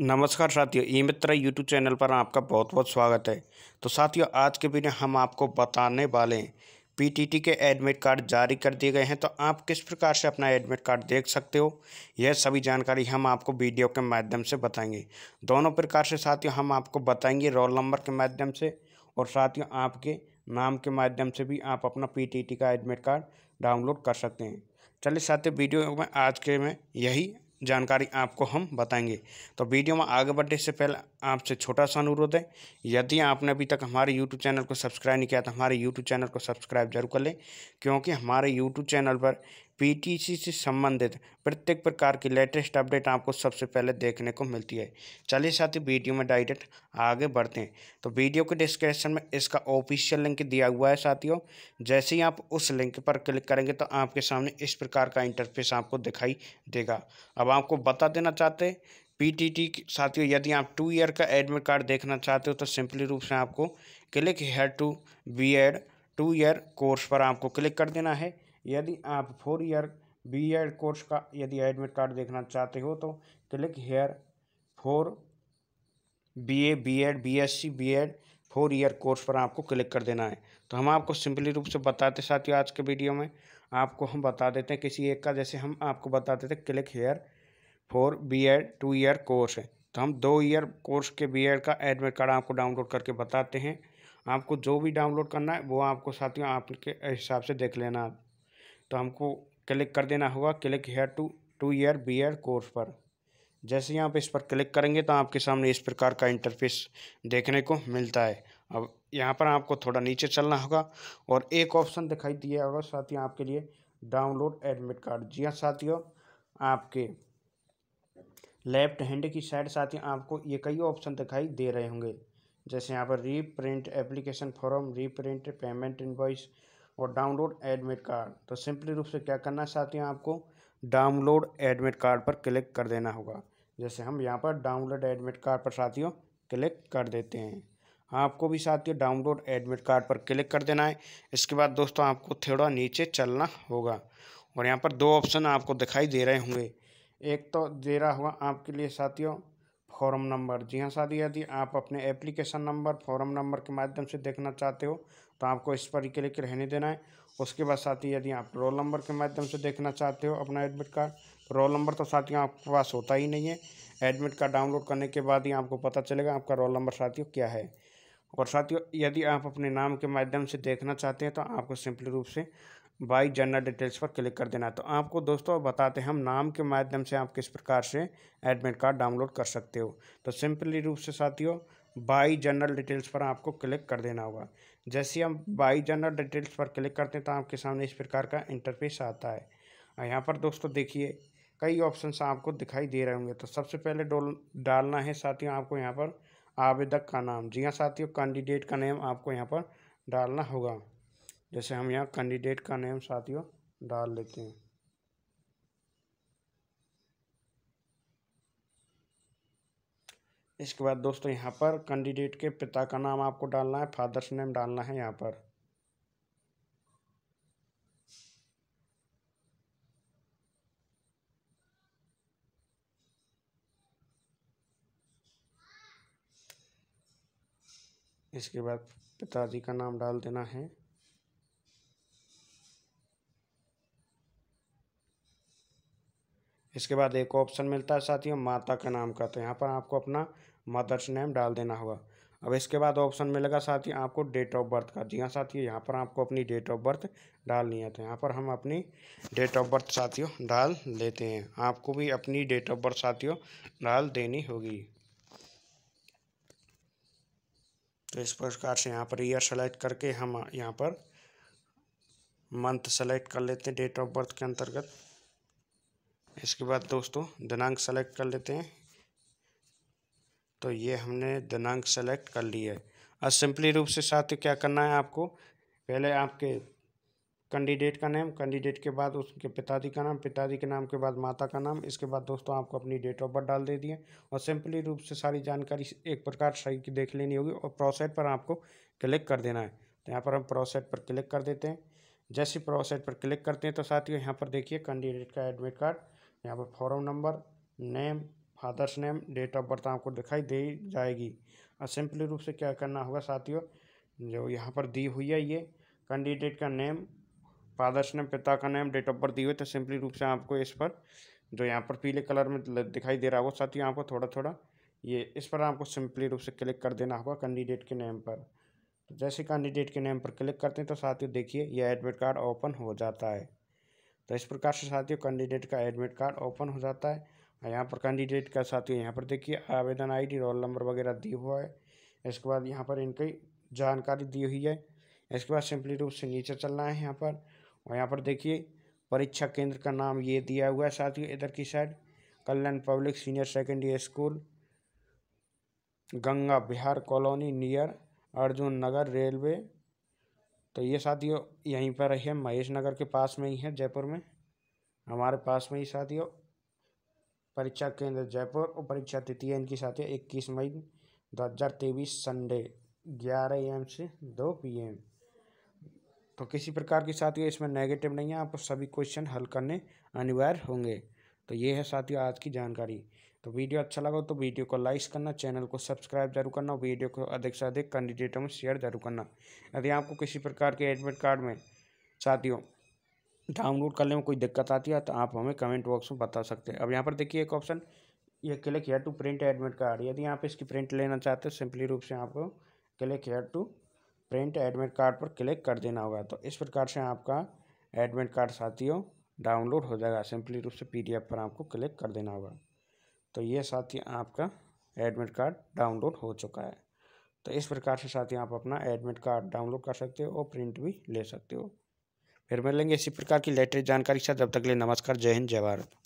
नमस्कार साथियों ई मित्र YouTube channel पर आपका बहुत बहुत स्वागत है तो साथियों आज के वीडियो हम आपको बताने वाले हैं पीटीटी के एडमिट कार्ड जारी कर दिए गए हैं तो आप किस प्रकार से अपना एडमिट कार्ड देख सकते हो यह सभी जानकारी हम आपको वीडियो के माध्यम से बताएंगे दोनों प्रकार से साथियों हम आपको बताएंगे रोल नंबर के माध्यम से और साथियों आपके नाम के माध्यम से भी आप अपना पी का एडमिट कार्ड डाउनलोड कर सकते हैं चलिए साथियों वीडियो में आज के में यही जानकारी आपको हम बताएंगे तो वीडियो में आगे बढ़ने से पहले आपसे छोटा सा अनुरोध है यदि आपने अभी तक हमारे यूट्यूब चैनल को सब्सक्राइब नहीं किया तो हमारे यूट्यूब चैनल को सब्सक्राइब जरूर कर लें क्योंकि हमारे यूट्यूब चैनल पर पीटीसी से संबंधित प्रत्येक प्रकार की लेटेस्ट अपडेट आपको सबसे पहले देखने को मिलती है चलिए साथी वीडियो में डायरेक्ट आगे बढ़ते हैं तो वीडियो के डिस्क्रिप्शन में इसका ऑफिशियल लिंक दिया हुआ है साथियों जैसे ही आप उस लिंक पर क्लिक करेंगे तो आपके सामने इस प्रकार का इंटरफेस आपको दिखाई देगा अब आपको बता देना चाहते हैं पीटीटी साथियों यदि आप टू ईयर का एडमिट कार्ड देखना चाहते हो तो सिंपली रूप से आपको click here to B Ed two year course पर आपको क्लिक कर देना है यदि आप four year B Ed course का यदि एडमिट कार्ड देखना चाहते हो तो click here for B A B Ed B S C B Ed four year course पर आपको क्लिक कर देना है तो हम आपको सिंपली रूप से बताते साथियों आज के वीडियो में आपको हम बता देते हैं किसी एक का जैसे हम आपको बता देते click here for B Ed two year course है तो हम दो ईयर कोर्स के बी एड का एडमिट कार्ड आपको डाउनलोड करके बताते हैं आपको जो भी डाउनलोड करना है वो आपको साथियों आपके हिसाब से देख लेना आप तो हमको क्लिक कर देना होगा click here to two year B Ed course पर जैसे ही आप इस पर क्लिक करेंगे तो आपके सामने इस प्रकार का इंटरफेस देखने को मिलता है अब यहाँ पर आपको थोड़ा नीचे चलना होगा और एक ऑप्शन दिखाई दिया होगा साथियों आपके लिए डाउनलोड एडमिट कार्ड जी हाँ साथियों आपके लेफ्ट हैंड की साइड साथ ही आपको ये कई ऑप्शन दिखाई दे रहे होंगे जैसे यहाँ पर reprint application form reprint payment invoice और डाउनलोड एडमिट कार्ड तो सिंपली रूप से क्या करना साथियों आपको डाउनलोड एडमिट कार्ड पर क्लिक कर देना होगा जैसे हम यहाँ पर डाउनलोड एडमिट कार्ड पर साथियों क्लिक कर देते हैं आपको भी साथियों डाउनलोड एडमिट कार्ड पर क्लिक कर देना है इसके बाद दोस्तों आपको थोड़ा नीचे चलना होगा और यहाँ पर दो ऑप्शन आपको दिखाई दे रहे होंगे एक तो दे रहा हुआ आपके लिए साथियों फॉर्म नंबर जी हाँ साथी यदि आप अपने एप्लीकेशन नंबर फॉर्म नंबर के माध्यम से देखना चाहते हो तो आपको इस पर क्लिक रहने देना है उसके बाद साथी यदि आप रोल नंबर के माध्यम से देखना चाहते हो अपना एडमिट कार्ड रोल नंबर तो साथियों आपके पास होता ही नहीं है एडमिट कार्ड डाउनलोड करने के बाद ही आपको पता चलेगा आपका रोल नंबर साथियों क्या है और साथियों यदि आप अपने नाम के माध्यम से देखना चाहते हैं तो आपको सिंपली रूप से बाई जनरल डिटेल्स पर क्लिक कर देना तो आपको दोस्तों बताते हैं हम नाम के माध्यम से आप किस प्रकार से एडमिट कार्ड डाउनलोड कर सकते हो तो सिंपली रूप से साथियों बाई जनरल डिटेल्स पर आपको क्लिक कर देना होगा जैसे हम बाई जनरल डिटेल्स पर क्लिक करते हैं तो आपके सामने इस प्रकार का इंटरफेस आता है और यहाँ पर दोस्तों देखिए कई ऑप्शन आपको दिखाई दे रहे होंगे तो सबसे पहले डोल डालना है साथियों आपको यहाँ पर आवेदक का नाम जी हाँ साथियों कैंडिडेट का नेम आपको यहाँ पर डालना होगा जैसे हम यहाँ कैंडिडेट का नेम साथियों डाल लेते हैं इसके बाद दोस्तों यहाँ पर कैंडिडेट के पिता का नाम आपको डालना है फादर्स नेम डालना है यहाँ पर इसके बाद पिताजी का नाम डाल देना है इसके बाद एक ऑप्शन मिलता है साथियों माता का नाम का तो यहाँ पर आपको अपना मदर्स नेम डाल देना होगा अब इसके बाद ऑप्शन मिलेगा साथ ही आपको डेट ऑफ बर्थ का जी हाँ साथियों यहाँ पर आपको अपनी डेट ऑफ बर्थ डालनी है तो यहाँ पर हम अपनी डेट ऑफ बर्थ साथियों डाल लेते हैं आपको भी अपनी डेट ऑफ बर्थ साथियों डाल देनी होगी तो इस प्रकार से यहाँ पर ईयर सेलेक्ट करके हम यहाँ पर मंथ सेलेक्ट कर लेते हैं डेट ऑफ बर्थ के अंतर्गत इसके बाद दोस्तों दिनांक सेलेक्ट कर लेते हैं तो ये हमने दिनांक सेलेक्ट कर लिया है और सिंपली रूप से साथ क्या करना है आपको पहले आपके कैंडिडेट का नेम कैंडिडेट के बाद उसके पिताजी का नाम पिताजी के नाम के बाद माता का नाम इसके बाद दोस्तों आपको अपनी डेट ऑफ बर्थ डाल दे दिए और सिंपली रूप से सारी जानकारी एक प्रकार सही की देख लेनी होगी और प्रोसेट पर आपको क्लिक कर देना है तो यहाँ पर हम प्रोसेट पर क्लिक कर देते हैं जैसे प्रोसेट पर क्लिक करते हैं तो साथियों यहाँ पर देखिए कैंडिडेट का एडमिट कार्ड यहाँ पर form number name father's name date of birth आपको दिखाई दे जाएगी और सिंपली रूप से क्या करना होगा साथियों जो यहाँ पर दी हुई है ये कैंडिडेट का नेम फादर्स नेम पिता का नेम डेट ऑफ बर्थ दी हुई तो सिंपली रूप से आपको इस पर जो यहाँ पर पीले कलर में दिखाई दे रहा होगा साथियों आपको थोड़ा थोड़ा ये इस पर आपको सिंपली रूप से क्लिक कर देना होगा कैंडिडेट के नेम पर तो जैसे कैंडिडेट के नेम पर क्लिक करते हैं तो साथियों देखिए यह एडमिट कार्ड ओपन हो जाता है तो इस प्रकार से साथियों कैंडिडेट का एडमिट कार्ड ओपन हो जाता है यहाँ पर कैंडिडेट का साथियों यहाँ पर देखिए आवेदन आईडी रोल नंबर वगैरह दी हुआ है इसके बाद यहाँ पर इनकी जानकारी दी हुई है इसके बाद सिंपली रूप से नीचे चलना है यहाँ पर और यहाँ पर देखिए परीक्षा केंद्र का नाम ये दिया हुआ है साथियों इधर की side Kalyan public senior secondary school Ganga Bihar colony near Arjun Nagar railway तो ये साथियों यहीं पर है महेश नगर के पास में ही है जयपुर में हमारे पास में ही साथियों परीक्षा केंद्र जयपुर और परीक्षा तिथि इनकी साथियों इक्कीस मई दो हज़ार तेईस संडे ग्यारह एम से दो पी एम तो किसी प्रकार की साथियों इसमें नेगेटिव नहीं है आपको सभी क्वेश्चन हल करने अनिवार्य होंगे तो ये है साथियों आज की जानकारी तो वीडियो अच्छा लगा तो वीडियो को लाइक करना चैनल को सब्सक्राइब जरूर करना वीडियो को अधिक से अधिक कैंडिडेटों में शेयर जरूर करना यदि आपको किसी प्रकार के एडमिट कार्ड में साथियों डाउनलोड करने में कोई दिक्कत आती है तो आप हमें कमेंट बॉक्स में बता सकते हैं अब यहाँ पर देखिए एक ऑप्शन ये click here to print admit card यदि आप इसकी प्रिंट लेना चाहते हो सिंपली रूप से आपको click here to print admit card पर क्लिक कर देना होगा तो इस प्रकार से आपका एडमिट कार्ड साथियों डाउनलोड हो जाएगा सिंपली रूप से पीडीएफ पर आपको क्लिक कर देना होगा तो ये साथी आपका एडमिट कार्ड डाउनलोड हो चुका है तो इस प्रकार से साथी आप अपना एडमिट कार्ड डाउनलोड कर सकते हो और प्रिंट भी ले सकते हो फिर मिलेंगे इसी प्रकार की लेटेस्ट जानकारी के साथ जब तक ले नमस्कार जय हिंद जय भारत